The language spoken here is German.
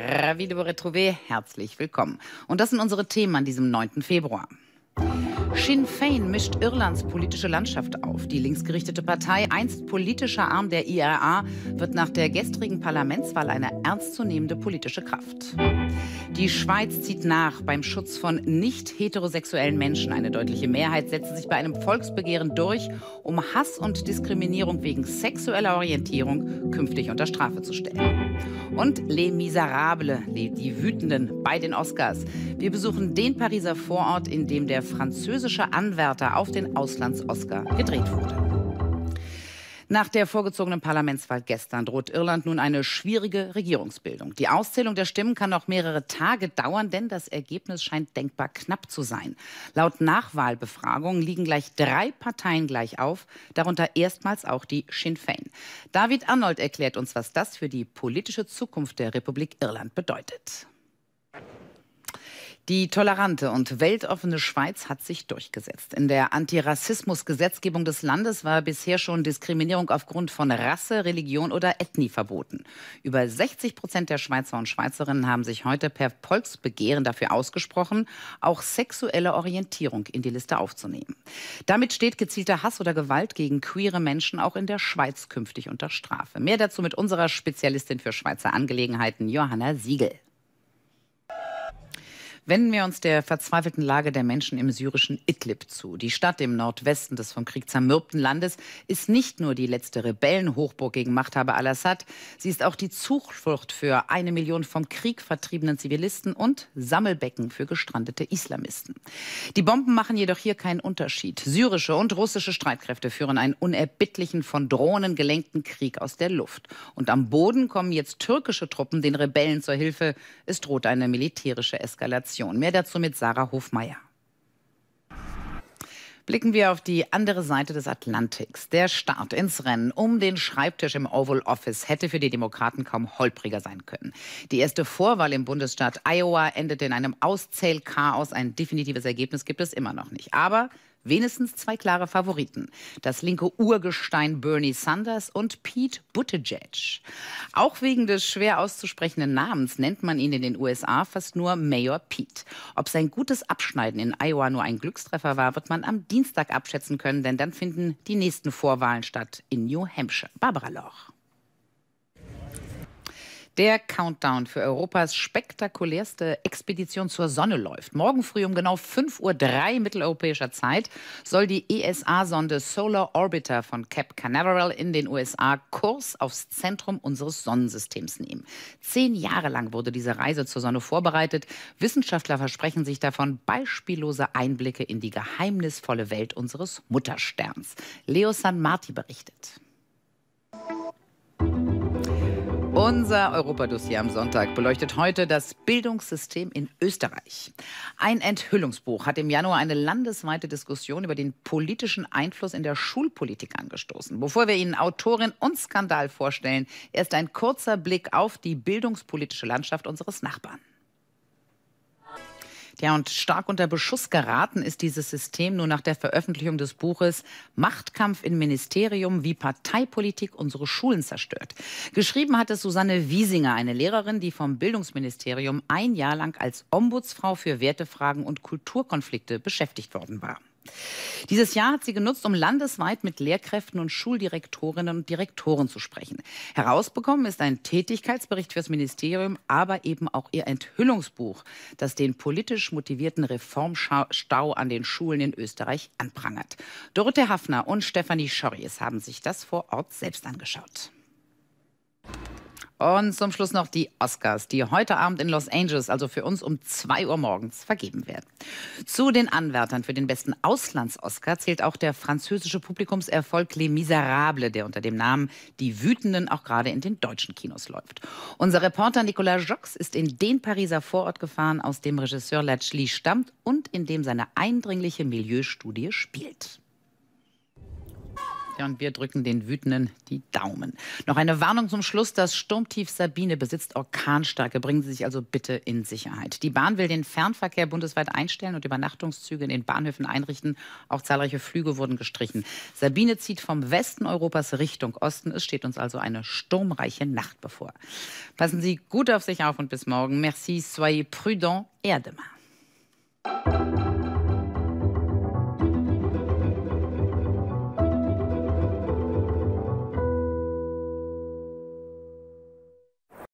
Ravi de Herzlich willkommen. Und das sind unsere Themen an diesem 9. Februar. Sinn Fein mischt Irlands politische Landschaft auf. Die linksgerichtete Partei, einst politischer Arm der IRA, wird nach der gestrigen Parlamentswahl eine ernstzunehmende politische Kraft. Die Schweiz zieht nach beim Schutz von nicht heterosexuellen Menschen. Eine deutliche Mehrheit setzte sich bei einem Volksbegehren durch, um Hass und Diskriminierung wegen sexueller Orientierung künftig unter Strafe zu stellen. Und Les Miserables, die Wütenden bei den Oscars. Wir besuchen den Pariser Vorort, in dem der französische französischer Anwärter auf den Auslands-Oscar gedreht wurde. Nach der vorgezogenen Parlamentswahl gestern droht Irland nun eine schwierige Regierungsbildung. Die Auszählung der Stimmen kann noch mehrere Tage dauern, denn das Ergebnis scheint denkbar knapp zu sein. Laut Nachwahlbefragungen liegen gleich drei Parteien gleich auf, darunter erstmals auch die Sinn Féin. David Arnold erklärt uns, was das für die politische Zukunft der Republik Irland bedeutet. Die tolerante und weltoffene Schweiz hat sich durchgesetzt. In der Antirassismus-Gesetzgebung des Landes war bisher schon Diskriminierung aufgrund von Rasse, Religion oder Ethnie verboten. Über 60 Prozent der Schweizer und Schweizerinnen haben sich heute per Volksbegehren dafür ausgesprochen, auch sexuelle Orientierung in die Liste aufzunehmen. Damit steht gezielter Hass oder Gewalt gegen queere Menschen auch in der Schweiz künftig unter Strafe. Mehr dazu mit unserer Spezialistin für Schweizer Angelegenheiten, Johanna Siegel. Wenden wir uns der verzweifelten Lage der Menschen im syrischen Idlib zu. Die Stadt im Nordwesten des vom Krieg zermürbten Landes ist nicht nur die letzte Rebellenhochburg gegen Machthaber al-Assad, sie ist auch die Zuflucht für eine Million vom Krieg vertriebenen Zivilisten und Sammelbecken für gestrandete Islamisten. Die Bomben machen jedoch hier keinen Unterschied. Syrische und russische Streitkräfte führen einen unerbittlichen, von Drohnen gelenkten Krieg aus der Luft. Und am Boden kommen jetzt türkische Truppen den Rebellen zur Hilfe. Es droht eine militärische Eskalation. Migration. Mehr dazu mit Sarah Hofmeier. Blicken wir auf die andere Seite des Atlantiks. Der Start ins Rennen um den Schreibtisch im Oval Office hätte für die Demokraten kaum holpriger sein können. Die erste Vorwahl im Bundesstaat Iowa endete in einem Auszählchaos. Ein definitives Ergebnis gibt es immer noch nicht. Aber wenigstens zwei klare Favoriten. Das linke Urgestein Bernie Sanders und Pete Buttigieg. Auch wegen des schwer auszusprechenden Namens nennt man ihn in den USA fast nur Mayor Pete. Ob sein gutes Abschneiden in Iowa nur ein Glückstreffer war, wird man am Dienstag abschätzen können, denn dann finden die nächsten Vorwahlen statt in New Hampshire. Barbara Loch. Der Countdown für Europas spektakulärste Expedition zur Sonne läuft. Morgen früh um genau 5.03 Uhr mitteleuropäischer Zeit soll die ESA-Sonde Solar Orbiter von Cap Canaveral in den USA Kurs aufs Zentrum unseres Sonnensystems nehmen. Zehn Jahre lang wurde diese Reise zur Sonne vorbereitet. Wissenschaftler versprechen sich davon beispiellose Einblicke in die geheimnisvolle Welt unseres Muttersterns. Leo San Marti berichtet. Unser Europadossier am Sonntag beleuchtet heute das Bildungssystem in Österreich. Ein Enthüllungsbuch hat im Januar eine landesweite Diskussion über den politischen Einfluss in der Schulpolitik angestoßen. Bevor wir Ihnen Autorin und Skandal vorstellen, erst ein kurzer Blick auf die bildungspolitische Landschaft unseres Nachbarn. Ja, und stark unter Beschuss geraten ist dieses System nur nach der Veröffentlichung des Buches Machtkampf im Ministerium, wie Parteipolitik unsere Schulen zerstört. Geschrieben hat es Susanne Wiesinger, eine Lehrerin, die vom Bildungsministerium ein Jahr lang als Ombudsfrau für Wertefragen und Kulturkonflikte beschäftigt worden war. Dieses Jahr hat sie genutzt, um landesweit mit Lehrkräften und Schuldirektorinnen und Direktoren zu sprechen. Herausbekommen ist ein Tätigkeitsbericht fürs Ministerium, aber eben auch ihr Enthüllungsbuch, das den politisch motivierten Reformstau an den Schulen in Österreich anprangert. Dorothee Hafner und Stefanie Schorries haben sich das vor Ort selbst angeschaut. Und zum Schluss noch die Oscars, die heute Abend in Los Angeles, also für uns um 2 Uhr morgens, vergeben werden. Zu den Anwärtern für den besten Auslands-Oscar zählt auch der französische Publikumserfolg Les Miserables, der unter dem Namen Die Wütenden auch gerade in den deutschen Kinos läuft. Unser Reporter Nicolas Jox ist in den Pariser Vorort gefahren, aus dem Regisseur Lachli stammt und in dem seine eindringliche Milieustudie spielt. Ja, und wir drücken den Wütenden die Daumen. Noch eine Warnung zum Schluss. Das Sturmtief Sabine besitzt Orkanstärke. Bringen Sie sich also bitte in Sicherheit. Die Bahn will den Fernverkehr bundesweit einstellen und Übernachtungszüge in den Bahnhöfen einrichten. Auch zahlreiche Flüge wurden gestrichen. Sabine zieht vom Westen Europas Richtung Osten. Es steht uns also eine sturmreiche Nacht bevor. Passen Sie gut auf sich auf und bis morgen. Merci, soyez prudent et à demain.